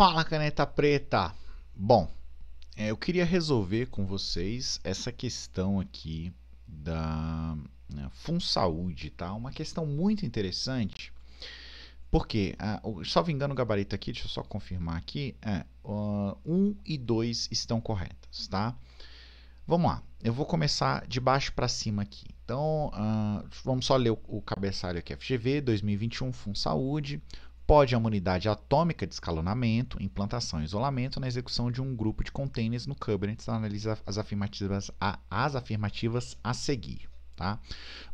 Fala caneta preta! Bom, é, eu queria resolver com vocês essa questão aqui da né, FunSaúde, tá? Uma questão muito interessante, porque, uh, ah, vingando o gabarito aqui, deixa eu só confirmar aqui, é, uh, 1 um e 2 estão corretas, tá? Vamos lá, eu vou começar de baixo para cima aqui. Então, uh, vamos só ler o, o cabeçalho aqui, FGV 2021 FunSaúde, pode a uma unidade atômica de escalonamento, implantação e isolamento na execução de um grupo de containers no Kubernetes, tá analisa as afirmativas a, as afirmativas a seguir. Tá?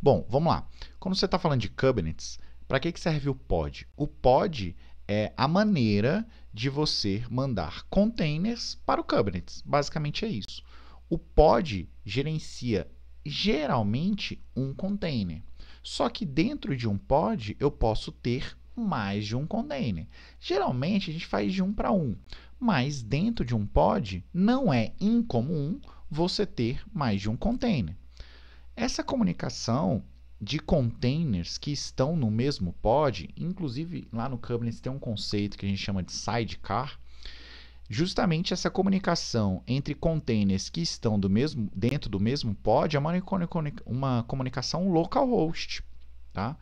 Bom, vamos lá. Quando você está falando de Kubernetes, para que, que serve o pod? O pod é a maneira de você mandar containers para o Kubernetes. Basicamente é isso. O pod gerencia geralmente um container. Só que dentro de um pod eu posso ter mais de um container. Geralmente a gente faz de um para um, mas dentro de um pod não é incomum você ter mais de um container. Essa comunicação de containers que estão no mesmo pod, inclusive lá no Kubernetes tem um conceito que a gente chama de sidecar, justamente essa comunicação entre containers que estão do mesmo, dentro do mesmo pod é uma, uma comunicação localhost. Tá?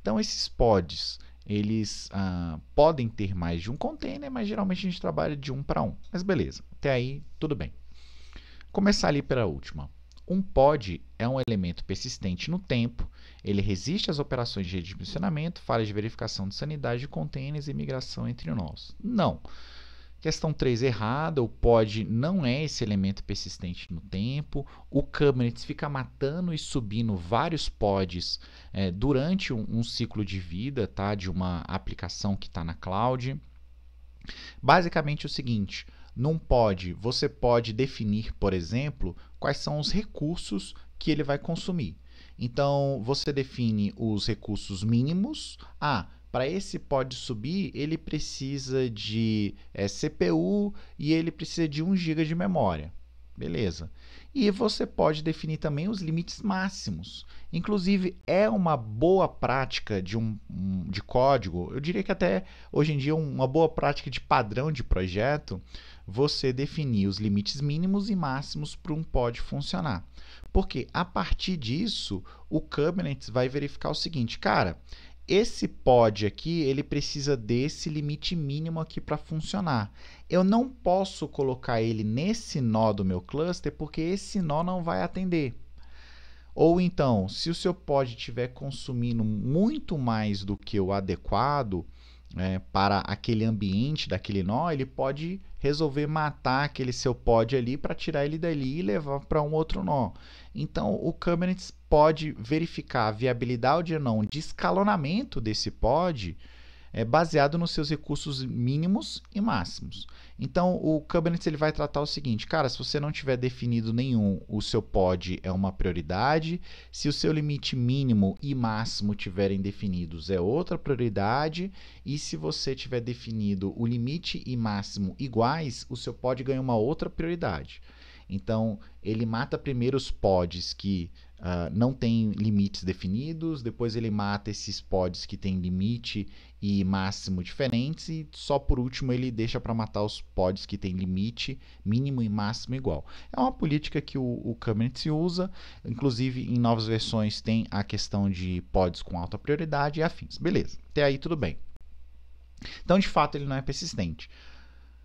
Então, esses pods eles ah, podem ter mais de um container, mas geralmente a gente trabalha de um para um. Mas beleza, até aí tudo bem. Começar ali pela última. Um pod é um elemento persistente no tempo, ele resiste às operações de redimensionamento, falhas de verificação de sanidade de containers e migração entre nós. Não. Questão 3 errada, o pod não é esse elemento persistente no tempo, o Kubernetes fica matando e subindo vários pods é, durante um, um, ciclo de vida tá, de uma aplicação que está na cloud. Basicamente é o seguinte, num pod você pode definir, por exemplo, quais são os recursos que ele vai consumir. Então você define os recursos mínimos, ah, para esse pod subir, ele precisa de é, eh, CPU e ele precisa de 1 GB de memória. Beleza. E você pode definir também os limites máximos. Inclusive, é uma boa prática de, um, de código, eu diria que até hoje em dia uma boa prática de padrão de projeto, você definir os limites mínimos e máximos para um pod funcionar. Porque a partir disso, o Kubernetes vai verificar o seguinte, cara, esse pod aqui, ele precisa desse limite mínimo aqui para funcionar. Eu não posso colocar ele nesse nó do meu cluster porque esse nó não vai atender. Ou então, se o seu pod estiver consumindo muito mais do que o adequado é, para aquele ambiente daquele nó, ele pode resolver matar aquele seu pod ali para tirar ele dali e levar para um outro nó. Então, o Kubernetes pode verificar a viabilidade ou não de escalonamento desse pod é, baseado nos seus recursos mínimos e máximos. Então, o Kubernetes ele vai tratar o seguinte, cara, se você não tiver definido nenhum, o seu pod é uma prioridade, se o seu limite mínimo e máximo tiverem definidos é outra prioridade, e se você tiver definido o limite e máximo iguais, o seu pod ganha uma outra prioridade. Então, ele mata primeiro os pods que uh, não têm limites definidos, depois ele mata esses pods que têm limite e máximo diferentes, e só por último ele deixa para matar os pods que têm limite mínimo e máximo igual. É uma política que o, o Kamen se usa, inclusive em novas versões tem a questão de pods com alta prioridade e afins. Beleza, até aí tudo bem. Então, de fato, ele não é persistente.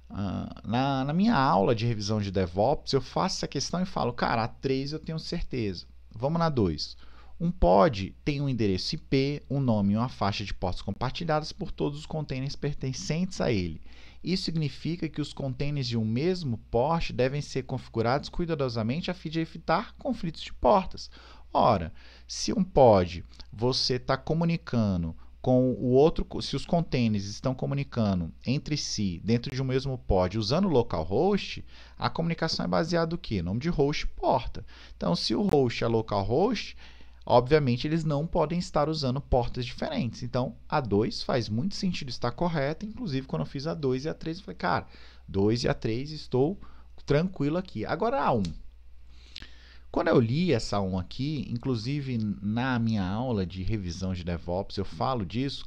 Ah, na, na, minha aula de revisão de DevOps, eu faço essa questão e falo, cara, a 3 eu tenho certeza. Vamos na 2. Um pod tem um endereço IP, um nome e uma faixa de portas compartilhadas por todos os containers pertencentes a ele. Isso significa que os containers de um mesmo porte devem ser configurados cuidadosamente a fim de evitar conflitos de portas. Ora, se um pod você está comunicando com o outro, se os containers estão comunicando entre si dentro de um mesmo pod usando o localhost, a comunicação é baseada no que? Nome de host porta. Então, se o host é localhost, obviamente eles não podem estar usando portas diferentes. Então, a 2 faz muito sentido estar correta, inclusive quando eu fiz a 2 e a 3, eu falei, cara, 2 e a 3 estou tranquilo aqui. Agora a 1. Um, quando eu li essa 1 aqui, inclusive na minha aula de revisão de DevOps, eu falo disso,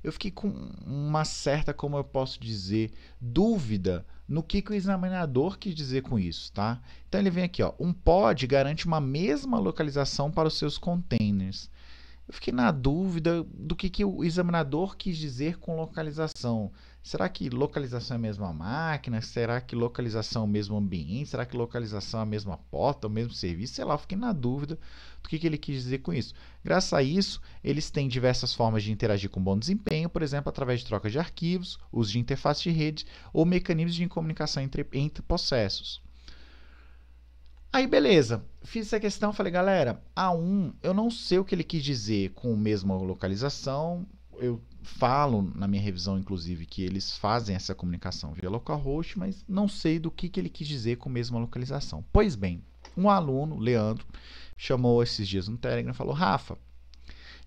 eu fiquei com uma certa, como eu posso dizer, dúvida no que, que o examinador quis dizer com isso, tá? Então ele vem aqui, ó, um pod garante uma mesma localização para os seus containers. Eu fiquei na dúvida do que, que o examinador quis dizer com localização. Será que localização é a mesma máquina? Será que localização é o mesmo ambiente? Será que localização é a mesma porta, o mesmo serviço? Sei lá, fiquei na dúvida do que, que ele quis dizer com isso. Graças a isso, eles têm diversas formas de interagir com bom desempenho, por exemplo, através de troca de arquivos, uso de interface de rede ou mecanismos de comunicação entre, entre processos. Aí beleza, fiz essa questão, falei, galera, A1, eu não sei o que ele quis dizer com a mesma localização, eu falo na minha revisão, inclusive, que eles fazem essa comunicação via localhost, mas não sei do que, que ele quis dizer com a mesma localização. Pois bem, um aluno, Leandro, chamou esses dias no Telegram e falou: Rafa,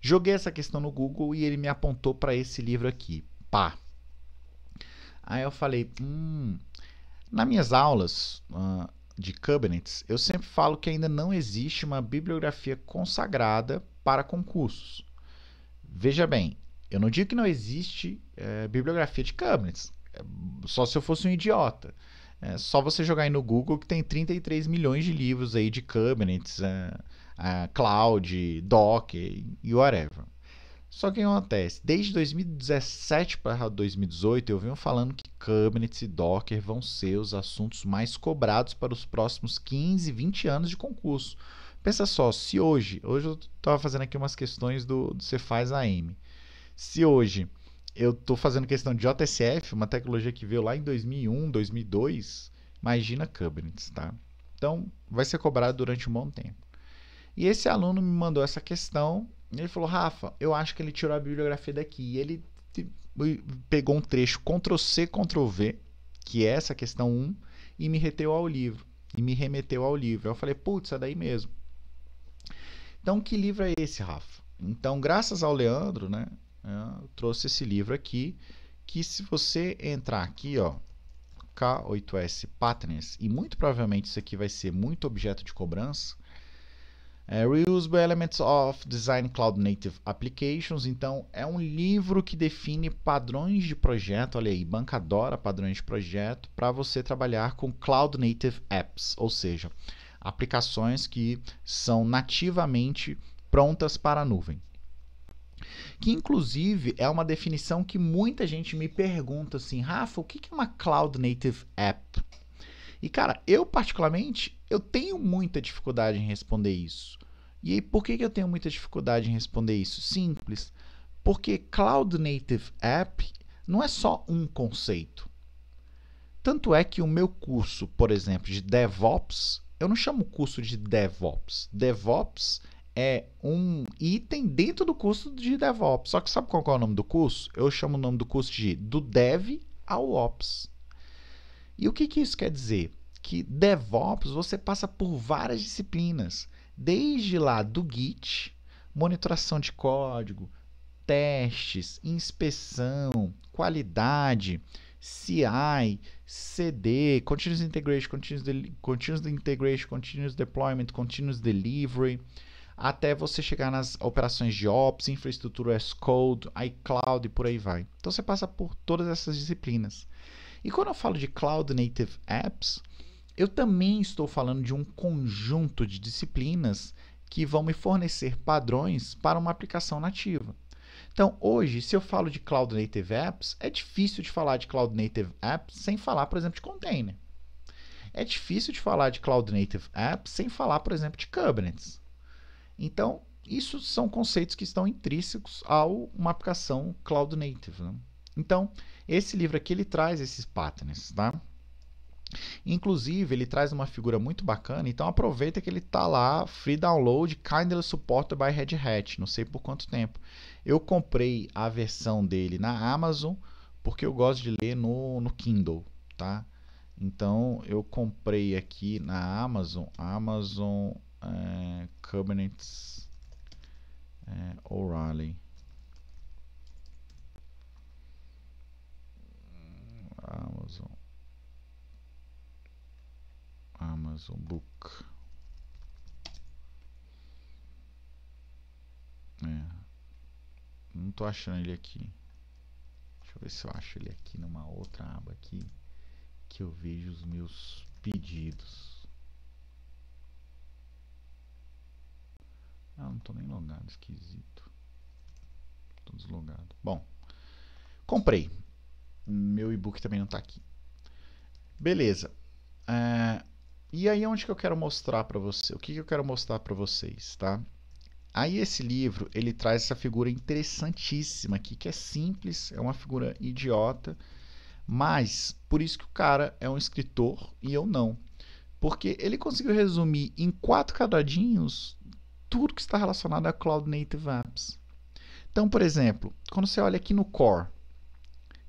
joguei essa questão no Google e ele me apontou para esse livro aqui. Pá. Aí eu falei: Hum. Nas minhas aulas uh, de Kubernetes, eu sempre falo que ainda não existe uma bibliografia consagrada para concursos. Veja bem, eu não digo que não existe é, bibliografia de Kubernetes, é, só se eu fosse um idiota. É só você jogar aí no Google que tem 33 milhões de livros aí de Kubernetes, uh, é, é, Cloud, Docker e whatever. Só que o que acontece? Desde 2017 para 2018 eu venho falando que Kubernetes e Docker vão ser os assuntos mais cobrados para os próximos 15, 20 anos de concurso. Pensa só, se hoje, hoje eu estava fazendo aqui umas questões do, do Cefaz AM. Se hoje eu estou fazendo questão de JSF, uma tecnologia que veio lá em 2001, 2002, imagina Kubernetes, tá? Então, vai ser cobrado durante um bom tempo. E esse aluno me mandou essa questão, e ele falou: "Rafa, eu acho que ele tirou a bibliografia daqui". E ele pegou um trecho Ctrl C Ctrl V, que é essa questão 1, e me reteu ao livro, e me remeteu ao livro. Eu falei: "Putz, é daí mesmo". Então, que livro é esse, Rafa? Então, graças ao Leandro, né, né? trouxe esse livro aqui, que se você entrar aqui, ó, K8S Patterns, e muito provavelmente isso aqui vai ser muito objeto de cobrança, é Reusable Elements of Design Cloud Native Applications. Então, é um livro que define padrões de projeto. Olha aí, bancadora padrões de projeto para você trabalhar com Cloud Native Apps, ou seja, aplicações que são nativamente prontas para a nuvem que inclusive é uma definição que muita gente me pergunta assim, Rafa, o que é uma Cloud Native App? E cara, eu particularmente, eu tenho muita dificuldade em responder isso. E aí, por que eu tenho muita dificuldade em responder isso? Simples, porque Cloud Native App não é só um conceito. Tanto é que o meu curso, por exemplo, de DevOps, eu não chamo curso de DevOps. DevOps é um item dentro do custo de DevOps. Só que sabe qual é o nome do curso? Eu chamo o nome do curso de do Dev ao Ops. E o que, que isso quer dizer? Que DevOps você passa por várias disciplinas, desde lá do Git, monitoração de código, testes, inspeção, qualidade, CI, CD, Continuous Integration, Continuous, Continuous Integration, Continuous Deployment, Continuous Delivery, até você chegar nas operações de Ops, infraestrutura as code, iCloud e por aí vai. Então você passa por todas essas disciplinas. E quando eu falo de Cloud Native Apps, eu também estou falando de um conjunto de disciplinas que vão me fornecer padrões para uma aplicação nativa. Então, hoje, se eu falo de Cloud Native Apps, é difícil de falar de Cloud Native Apps sem falar, por exemplo, de container. É difícil de falar de Cloud Native Apps sem falar, por exemplo, de Kubernetes. Então, isso são conceitos que estão intrínsecos a uma aplicação cloud native. Né? Então, esse livro aqui ele traz esses patterns, tá? Inclusive, ele traz uma figura muito bacana, então aproveita que ele tá lá, free download, kindly supported by Red Hat, não sei por quanto tempo. Eu comprei a versão dele na Amazon, porque eu gosto de ler no, no Kindle, tá? Então, eu comprei aqui na Amazon, Amazon é, Cabinets é, O'Reilly. Amazon. Amazon Book. É. Não tô achando ele aqui. Deixa eu ver se eu acho ele aqui numa outra aba aqui que eu vejo os meus pedidos. Ah, não estou nem logado, esquisito. Estou deslogado. Bom, comprei. Meu e-book também não está aqui. Beleza. É, e aí onde que eu quero mostrar para você? O que, que eu quero mostrar para vocês, tá? Aí esse livro, ele traz essa figura interessantíssima aqui, que é simples, é uma figura idiota, mas por isso que o cara é um escritor e eu não. Porque ele conseguiu resumir em quatro quadradinhos tudo que está relacionado a Cloud Native Apps. Então, por exemplo, quando você olha aqui no Core,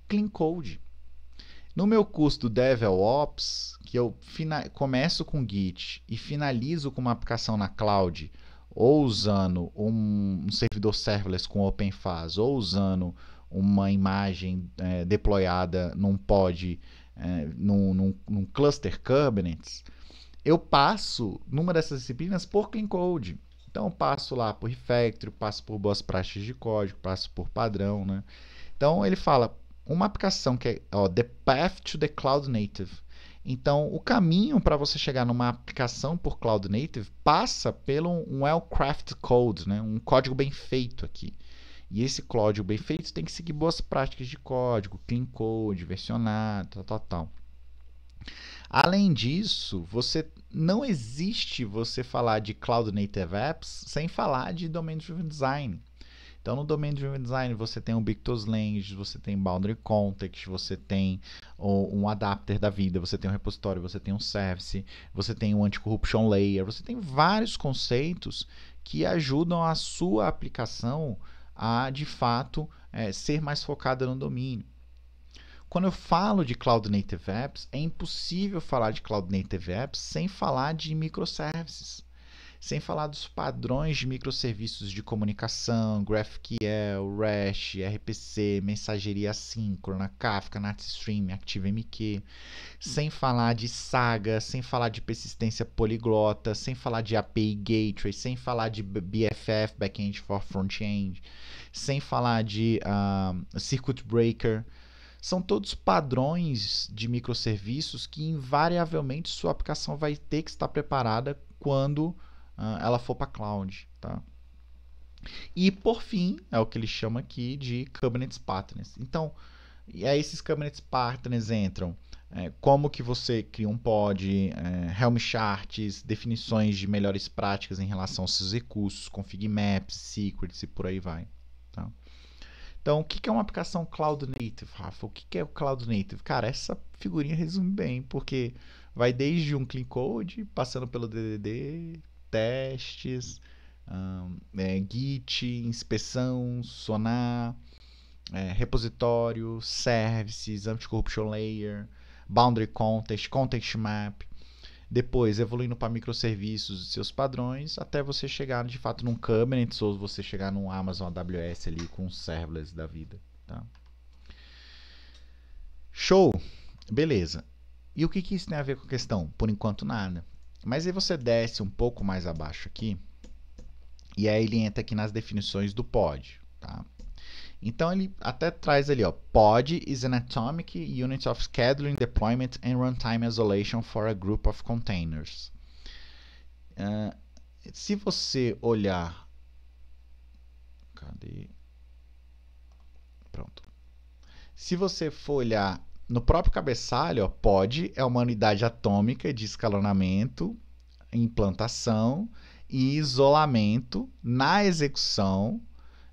Clean Code. No meu curso do DevOps, que eu começo com Git e finalizo com uma aplicação na cloud, ou usando um, servidor serverless com OpenFAS, ou usando uma imagem é, deployada num pod, é, num, num, num cluster Kubernetes, eu passo numa dessas disciplinas por clean code. Então, passo lá por refactor, passo por boas práticas de código, passo por padrão, né? Então, ele fala uma aplicação que é ó, The Path to the Cloud Native. Então, o caminho para você chegar numa aplicação por Cloud Native passa pelo um well-crafted code, né? um código bem feito aqui. E esse código bem feito tem que seguir boas práticas de código, clean code, versionado, tal, tal, tal. Além disso, você não existe você falar de Cloud Native Apps sem falar de Domain Driven Design. Então, no Domain Driven Design, você tem o Bictos você tem Boundary Context, você tem um adapter da vida, você tem um repositório, você tem um service, você tem um anti-corruption layer, você tem vários conceitos que ajudam a sua aplicação a, de fato, é, ser mais focada no domínio. Quando eu falo de Cloud Native Apps, é impossível falar de Cloud Native Apps sem falar de microservices. Sem falar dos padrões de microserviços de comunicação, GraphQL, REST, RPC, mensageria assíncrona, Kafka, Streaming, ActiveMQ. Sem falar de saga, sem falar de persistência poliglota, sem falar de API Gateway, sem falar de BFF, Backend for Frontend, sem falar de um, ah, Circuit Breaker são todos padrões de microserviços que, invariavelmente, sua aplicação vai ter que estar preparada quando uh, ela for para cloud. Tá? E, por fim, é o que ele chama aqui de Kubernetes Partners. Então, e aí esses Kubernetes Partners entram é, como que você cria um pod, é, Helm Charts, definições de melhores práticas em relação aos seus recursos, config maps, secrets e por aí vai. Tá? Então, o que é uma aplicação cloud native, Rafa? O que é o cloud native? Cara, essa figurinha resume bem, porque vai desde um clean code, passando pelo DDD, testes, um, é, Git, inspeção, sonar, é, repositório, services, anti-corruption layer, boundary context, context map depois evoluindo para microserviços e seus padrões, até você chegar de fato num Kubernetes ou você chegar num Amazon AWS ali com um serverless da vida, tá? Show. Beleza. E o que que isso tem a ver com a questão? Por enquanto nada. Mas aí você desce um pouco mais abaixo aqui, e aí ele entra aqui nas definições do pod, tá? Então ele até traz ali, ó, POD is an atomic unit of scheduling, deployment and runtime isolation for a group of containers. Uh, se você olhar, cadê? Pronto. Se você for olhar no próprio cabeçalho, ó, POD é uma unidade atômica de escalonamento, implantação e isolamento na execução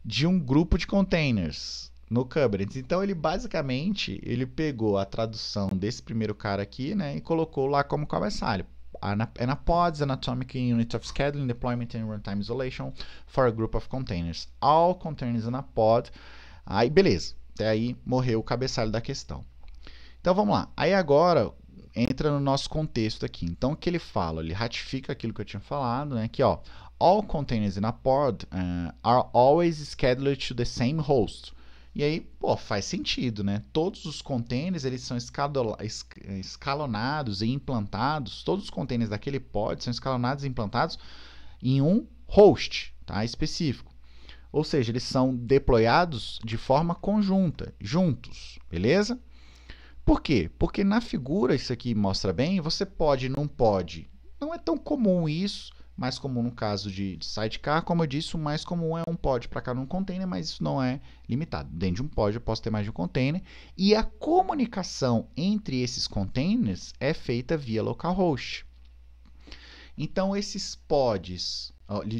de um grupo de containers no Kubernetes. Então ele basicamente ele pegou a tradução desse primeiro cara aqui, né, e colocou lá como cabeçalho. Anapods, é Anatomic Unit of Scheduling, Deployment and Runtime Isolation for a Group of Containers. All containers in a pod. Aí beleza, até aí morreu o cabeçalho da questão. Então vamos lá. Aí agora entra no nosso contexto aqui. Então o que ele fala? Ele ratifica aquilo que eu tinha falado, né? Que ó, all containers in a pod uh, are always scheduled to the same host. E aí, pô, faz sentido, né? Todos os containers, eles são eh, escalonados e implantados, todos os containers daquele pod são escalonados e implantados em um host, tá? Específico. Ou seja, eles são deployados de forma conjunta, juntos, beleza? Por quê? Porque na figura, isso aqui mostra bem, você pode, não pode. Não é tão comum isso, mais comum no caso de, sidecar, como eu disse, o mais comum é um pod para cada um container, mas isso não é limitado. Dentro de um pod eu posso ter mais de um container. E a comunicação entre esses containers é feita via localhost. Então esses pods,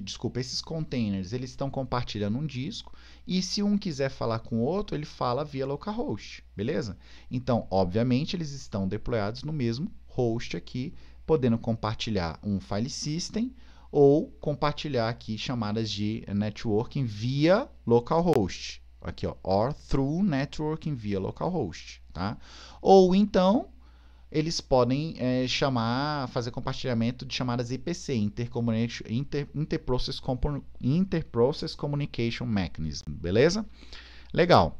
desculpa, esses containers, eles estão compartilhando um disco e se um quiser falar com o outro, ele fala via localhost, beleza? Então, obviamente, eles estão deployados no mesmo host aqui podendo compartilhar um file system ou compartilhar aqui chamadas de networking via localhost. Aqui, ó, or through networking via localhost, tá? Ou então, eles podem é, chamar, fazer compartilhamento de chamadas IPC, Interprocess, Interprocess Communication Mechanism, beleza? Legal.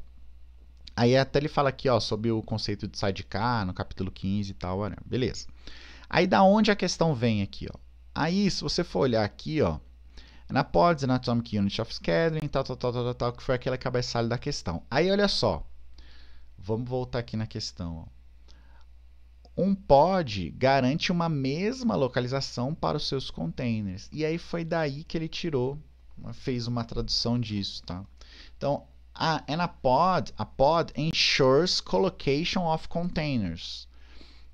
Aí até ele fala aqui ó, sobre o conceito de sidecar no capítulo 15 e tal, beleza. Aí da onde a questão vem aqui, ó? Aí se você for olhar aqui, ó, é na pods é anatomic unit of scheduling, tal, tal, tal, tal, tal, que foi aquele cabeçalho da questão. Aí olha só. Vamos voltar aqui na questão, ó. Um pod garante uma mesma localização para os seus containers. E aí foi daí que ele tirou, fez uma tradução disso, tá? Então, a, and é a pod, a pod ensures collocation of containers.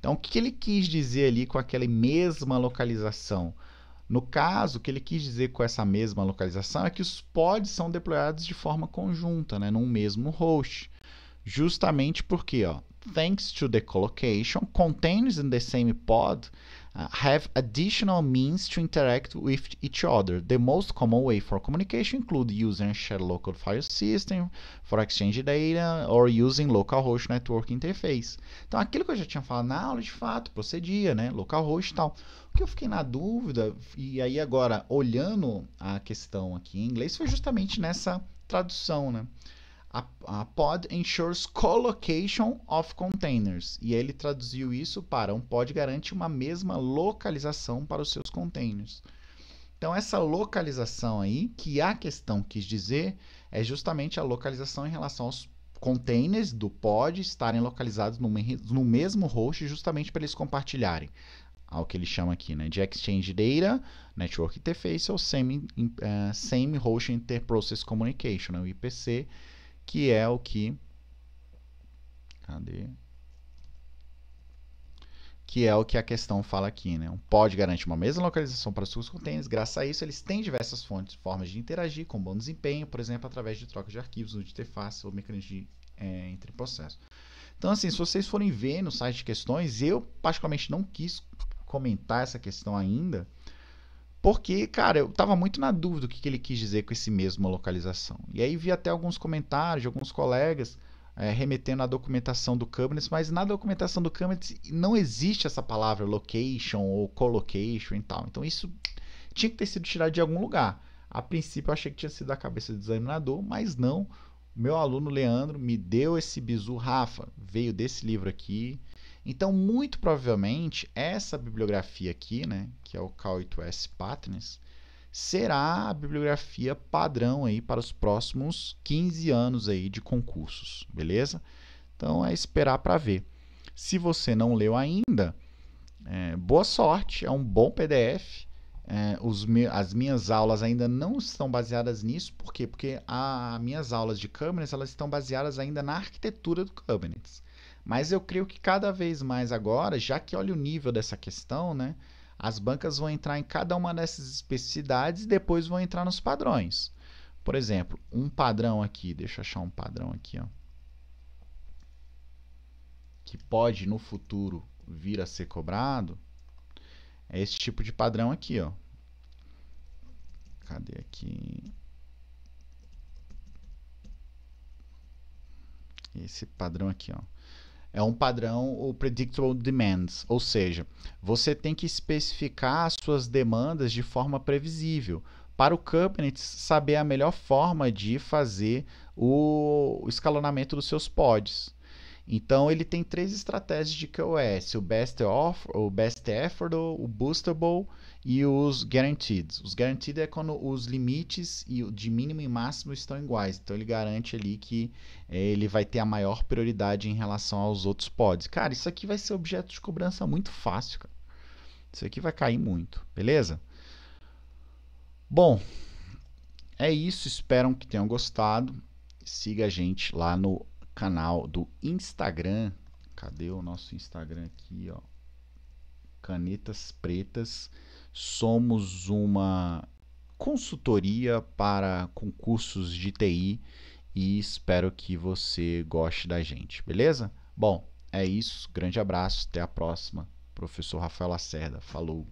Então, o que ele quis dizer ali com aquela mesma localização? No caso, o que ele quis dizer com essa mesma localização é que os pods são deployados de forma conjunta, né, num mesmo host. Justamente porque, ó, thanks to the collocation, containers in the same pod uh, have additional means to interact with each other. The most common way for communication include using shared local file system for exchange data or using localhost network interface. Então, aquilo que eu já tinha falado na aula, de fato, procedia, né? Localhost e tal. O que eu fiquei na dúvida, e aí agora, olhando a questão aqui em inglês, foi justamente nessa tradução, né? a, pod ensures collocation of containers. E ele traduziu isso para um pod garante uma mesma localização para os seus containers. Então, essa localização aí, que a questão quis dizer, é justamente a localização em relação aos containers do pod estarem localizados no, no mesmo host, justamente para eles compartilharem ao que ele chama aqui, né, de Exchange Data, Network Interface ou Same, uh, same Host Interprocess Communication, né, o IPC, que é o que cadê? Que é o que a questão fala aqui, né? Um pod garante uma mesma localização para seus containers. Graças a isso, eles têm diversas fontes, formas de interagir com bom desempenho, por exemplo, através de troca de arquivos, de interface ou mecanismos de, é, entre processo. Então, assim, se vocês forem ver no site de questões, eu particularmente não quis comentar essa questão ainda, porque, cara, eu tava muito na dúvida o que, que ele quis dizer com esse mesmo localização. E aí vi até alguns comentários de alguns colegas é, remetendo à documentação do Kubernetes, mas na documentação do Kubernetes não existe essa palavra location ou colocation e tal. Então isso tinha que ter sido tirado de algum lugar. A princípio eu achei que tinha sido da cabeça do examinador, mas não. meu aluno Leandro me deu esse bizu, Rafa, veio desse livro aqui, então, muito provavelmente, essa bibliografia aqui, né, que é o K8S Patterns, será a bibliografia padrão aí para os próximos 15 anos aí de concursos, beleza? Então, é esperar para ver. Se você não leu ainda, é, boa sorte, é um bom PDF. É, me, as minhas aulas ainda não estão baseadas nisso, por quê? Porque as minhas aulas de Kubernetes elas estão baseadas ainda na arquitetura do Kubernetes. Mas eu creio que cada vez mais agora, já que olha o nível dessa questão, né? As bancas vão entrar em cada uma dessas especificidades e depois vão entrar nos padrões. Por exemplo, um padrão aqui, deixa eu achar um padrão aqui, ó. Que pode no futuro vir a ser cobrado. É esse tipo de padrão aqui, ó. Cadê aqui? Esse padrão aqui, ó é um padrão o predictable demands, ou seja, você tem que especificar as suas demandas de forma previsível para o Kubernetes saber a melhor forma de fazer o escalonamento dos seus pods. Então ele tem três estratégias de QoS: o best, offer, o best effort, o boostable e os guaranteed. Os guaranteed é quando os limites e de mínimo e máximo estão iguais. Então ele garante ali que é, ele vai ter a maior prioridade em relação aos outros pods. Cara, isso aqui vai ser objeto de cobrança muito fácil, cara. Isso aqui vai cair muito, beleza? Bom, é isso, espero que tenham gostado. Siga a gente lá no canal do Instagram. Cadê o nosso Instagram aqui, ó? Canetas Pretas Somos uma consultoria para concursos de TI e espero que você goste da gente, beleza? Bom, é isso. Grande abraço. Até a próxima. Professor Rafael Lacerda. Falou.